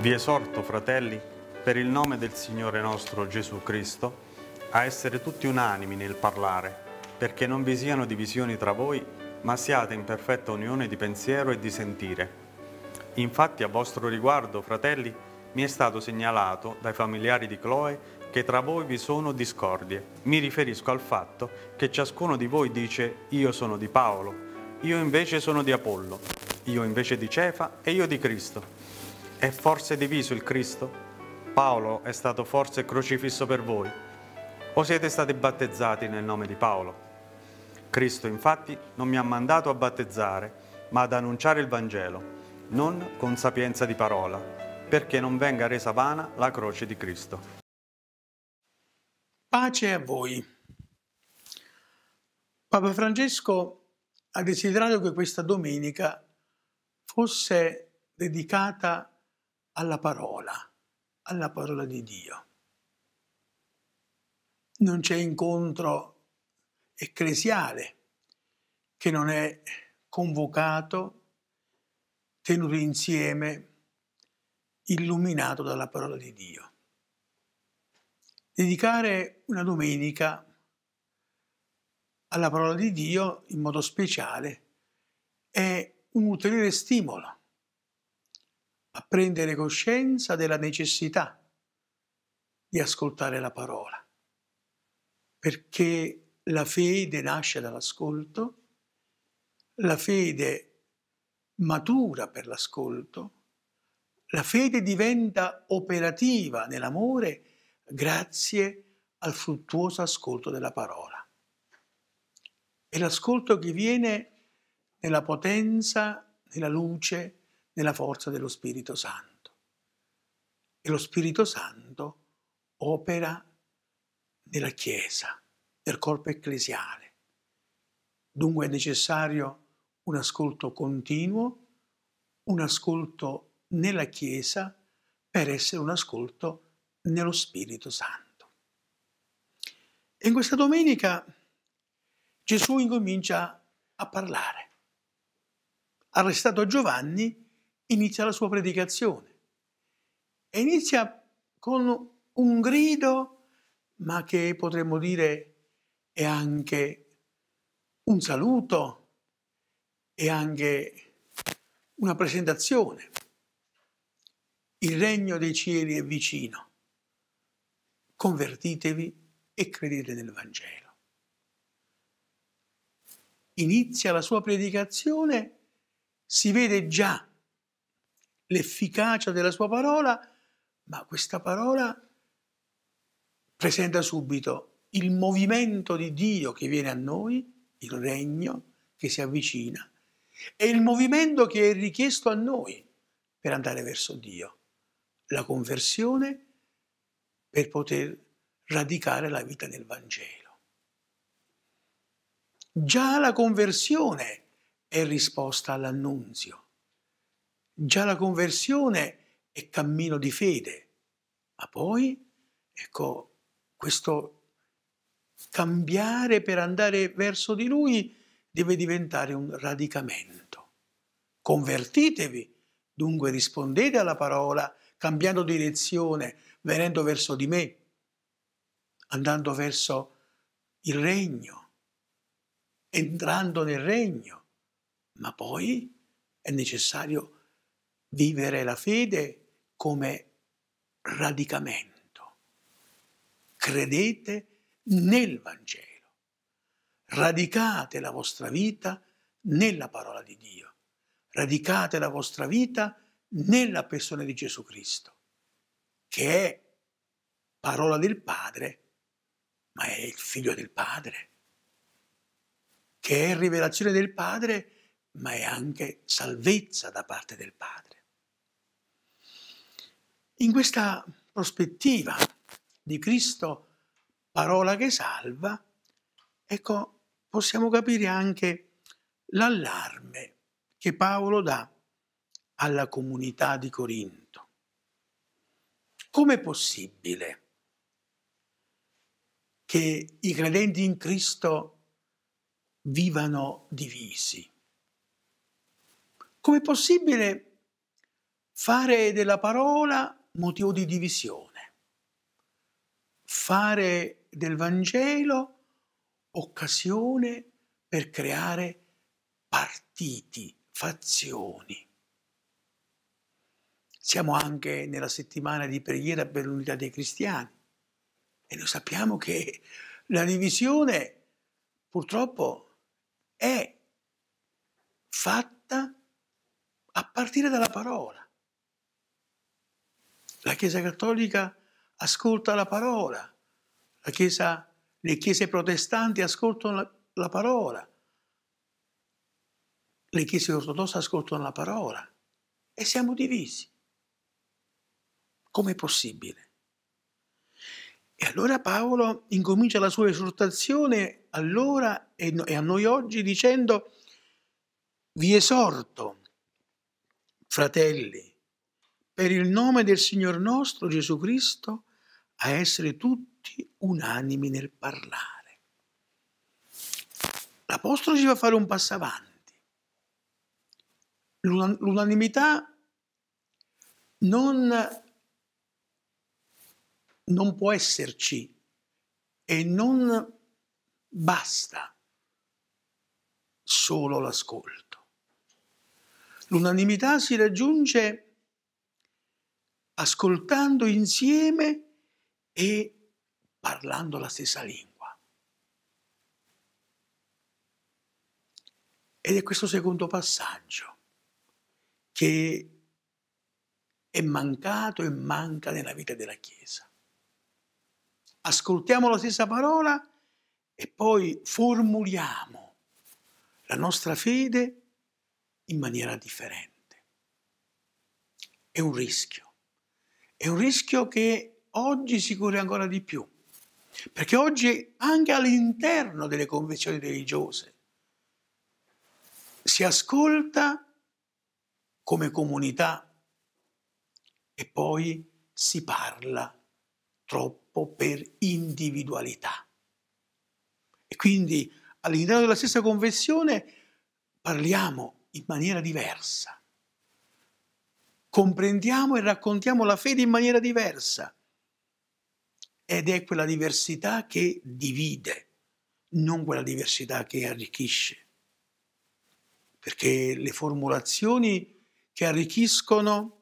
Vi esorto, fratelli, per il nome del Signore nostro Gesù Cristo, a essere tutti unanimi nel parlare, perché non vi siano divisioni tra voi, ma siate in perfetta unione di pensiero e di sentire. Infatti, a vostro riguardo, fratelli, mi è stato segnalato dai familiari di Chloe che tra voi vi sono discordie. Mi riferisco al fatto che ciascuno di voi dice io sono di Paolo, io invece sono di Apollo, io invece di Cefa e io di Cristo. È forse diviso il Cristo? Paolo è stato forse crocifisso per voi? O siete stati battezzati nel nome di Paolo? Cristo infatti non mi ha mandato a battezzare, ma ad annunciare il Vangelo, non con sapienza di parola, perché non venga resa vana la croce di Cristo. Pace a voi. Papa Francesco ha desiderato che questa domenica fosse dedicata alla parola, alla parola di Dio. Non c'è incontro ecclesiale che non è convocato, tenuto insieme, illuminato dalla parola di Dio. Dedicare una domenica alla parola di Dio in modo speciale è un ulteriore stimolo a prendere coscienza della necessità di ascoltare la parola, perché la fede nasce dall'ascolto, la fede matura per l'ascolto, la fede diventa operativa nell'amore grazie al fruttuoso ascolto della parola. E l'ascolto che viene nella potenza, nella luce, nella forza dello Spirito Santo. E lo Spirito Santo opera nella Chiesa, nel corpo ecclesiale. Dunque è necessario un ascolto continuo, un ascolto nella Chiesa per essere un ascolto nello Spirito Santo. E in questa domenica Gesù incomincia a parlare. Arrestato Giovanni, inizia la sua predicazione. E inizia con un grido, ma che potremmo dire è anche un saluto, è anche una presentazione. Il regno dei cieli è vicino. Convertitevi e credete nel Vangelo. Inizia la sua predicazione, si vede già l'efficacia della sua parola, ma questa parola presenta subito il movimento di Dio che viene a noi, il regno che si avvicina, e il movimento che è richiesto a noi per andare verso Dio, la conversione per poter radicare la vita nel Vangelo. Già la conversione è risposta all'annunzio già la conversione è cammino di fede, ma poi, ecco, questo cambiare per andare verso di Lui deve diventare un radicamento. Convertitevi, dunque rispondete alla parola, cambiando direzione, venendo verso di me, andando verso il regno, entrando nel regno, ma poi è necessario vivere la fede come radicamento. Credete nel Vangelo, radicate la vostra vita nella parola di Dio, radicate la vostra vita nella persona di Gesù Cristo, che è parola del Padre, ma è il figlio del Padre, che è rivelazione del Padre, ma è anche salvezza da parte del Padre. In questa prospettiva di Cristo, parola che salva, ecco, possiamo capire anche l'allarme che Paolo dà alla comunità di Corinto. Com'è possibile che i credenti in Cristo vivano divisi? Com'è possibile fare della parola motivo di divisione. Fare del Vangelo occasione per creare partiti, fazioni. Siamo anche nella settimana di preghiera per l'unità dei cristiani e noi sappiamo che la divisione purtroppo è fatta a partire dalla parola. La Chiesa cattolica ascolta la parola, la Chiesa, le Chiese protestanti ascoltano la, la parola, le Chiese ortodosse ascoltano la parola e siamo divisi. Com'è possibile? E allora Paolo incomincia la sua esortazione allora e a noi oggi dicendo vi esorto, fratelli, per il nome del Signor nostro Gesù Cristo a essere tutti unanimi nel parlare. L'Apostolo ci fa fare un passo avanti. L'unanimità non, non può esserci e non basta solo l'ascolto. L'unanimità si raggiunge ascoltando insieme e parlando la stessa lingua. Ed è questo secondo passaggio che è mancato e manca nella vita della Chiesa. Ascoltiamo la stessa parola e poi formuliamo la nostra fede in maniera differente. È un rischio è un rischio che oggi si corre ancora di più, perché oggi anche all'interno delle convenzioni religiose si ascolta come comunità e poi si parla troppo per individualità. E quindi all'interno della stessa confessione parliamo in maniera diversa comprendiamo e raccontiamo la fede in maniera diversa. Ed è quella diversità che divide, non quella diversità che arricchisce. Perché le formulazioni che arricchiscono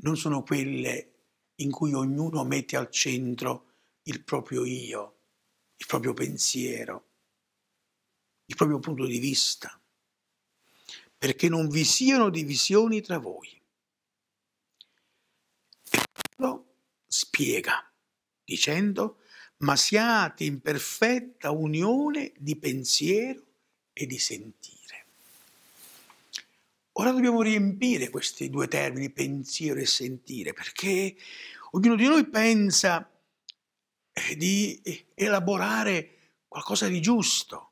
non sono quelle in cui ognuno mette al centro il proprio io, il proprio pensiero, il proprio punto di vista, perché non vi siano divisioni tra voi. Lo spiega dicendo ma siate in perfetta unione di pensiero e di sentire. Ora dobbiamo riempire questi due termini, pensiero e sentire, perché ognuno di noi pensa eh, di eh, elaborare qualcosa di giusto.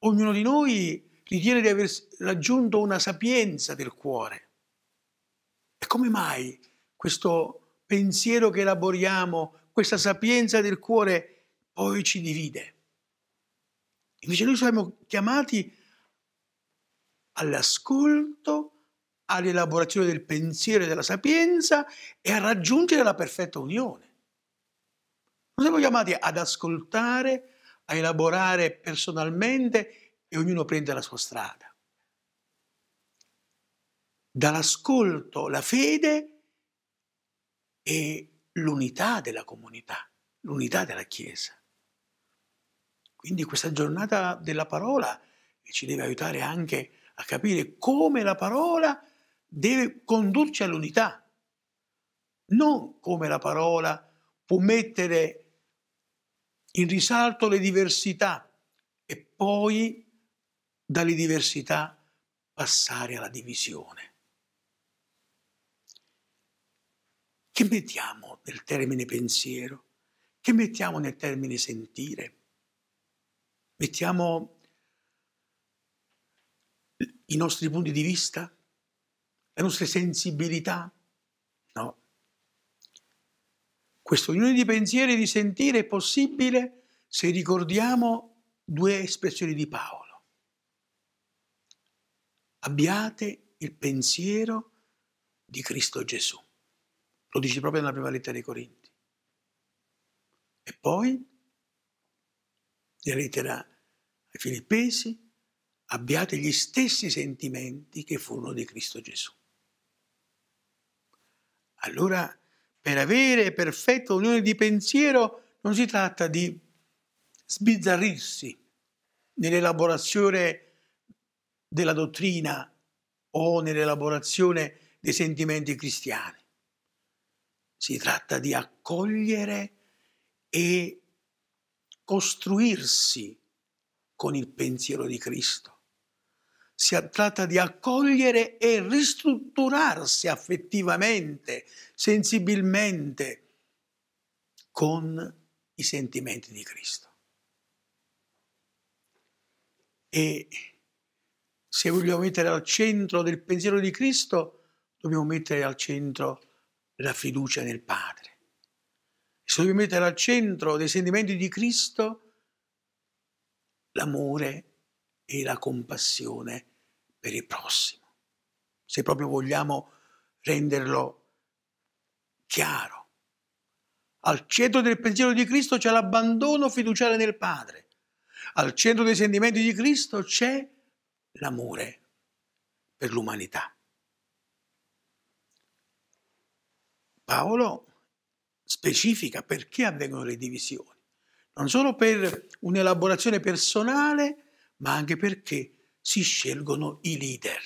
Ognuno di noi ritiene di aver raggiunto una sapienza del cuore. E come mai questo pensiero che elaboriamo, questa sapienza del cuore, poi ci divide. Invece noi siamo chiamati all'ascolto, all'elaborazione del pensiero e della sapienza e a raggiungere la perfetta unione. Non siamo chiamati ad ascoltare, a elaborare personalmente e ognuno prende la sua strada. Dall'ascolto la fede e l'unità della comunità, l'unità della Chiesa. Quindi questa giornata della parola ci deve aiutare anche a capire come la parola deve condurci all'unità, non come la parola può mettere in risalto le diversità e poi dalle diversità passare alla divisione. Che mettiamo nel termine pensiero? Che mettiamo nel termine sentire? Mettiamo i nostri punti di vista? Le nostre sensibilità? No. Questa unione di pensiero e di sentire è possibile se ricordiamo due espressioni di Paolo. Abbiate il pensiero di Cristo Gesù. Lo dice proprio nella prima lettera ai Corinti. E poi nella lettera ai Filippesi abbiate gli stessi sentimenti che furono di Cristo Gesù. Allora, per avere perfetta unione di pensiero non si tratta di sbizzarrirsi nell'elaborazione della dottrina o nell'elaborazione dei sentimenti cristiani si tratta di accogliere e costruirsi con il pensiero di Cristo. Si tratta di accogliere e ristrutturarsi affettivamente, sensibilmente, con i sentimenti di Cristo. E se vogliamo mettere al centro del pensiero di Cristo, dobbiamo mettere al centro Cristo la fiducia nel Padre. Se voglio mettere al centro dei sentimenti di Cristo l'amore e la compassione per il prossimo, se proprio vogliamo renderlo chiaro. Al centro del pensiero di Cristo c'è l'abbandono fiduciale nel Padre. Al centro dei sentimenti di Cristo c'è l'amore per l'umanità. Paolo specifica perché avvengono le divisioni, non solo per un'elaborazione personale, ma anche perché si scelgono i leader.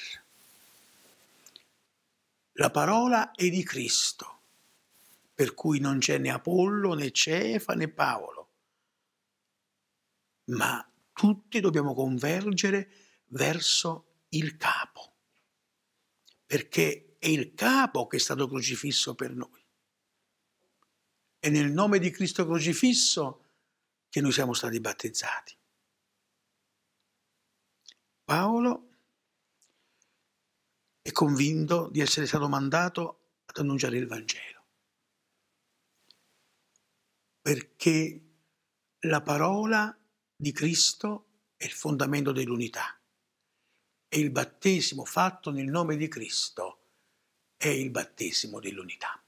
La parola è di Cristo, per cui non c'è né Apollo, né Cefa, né Paolo, ma tutti dobbiamo convergere verso il capo, perché è il capo che è stato crocifisso per noi. È nel nome di Cristo crocifisso che noi siamo stati battezzati. Paolo è convinto di essere stato mandato ad annunciare il Vangelo, perché la parola di Cristo è il fondamento dell'unità e il battesimo fatto nel nome di Cristo è è il battesimo dell'unità.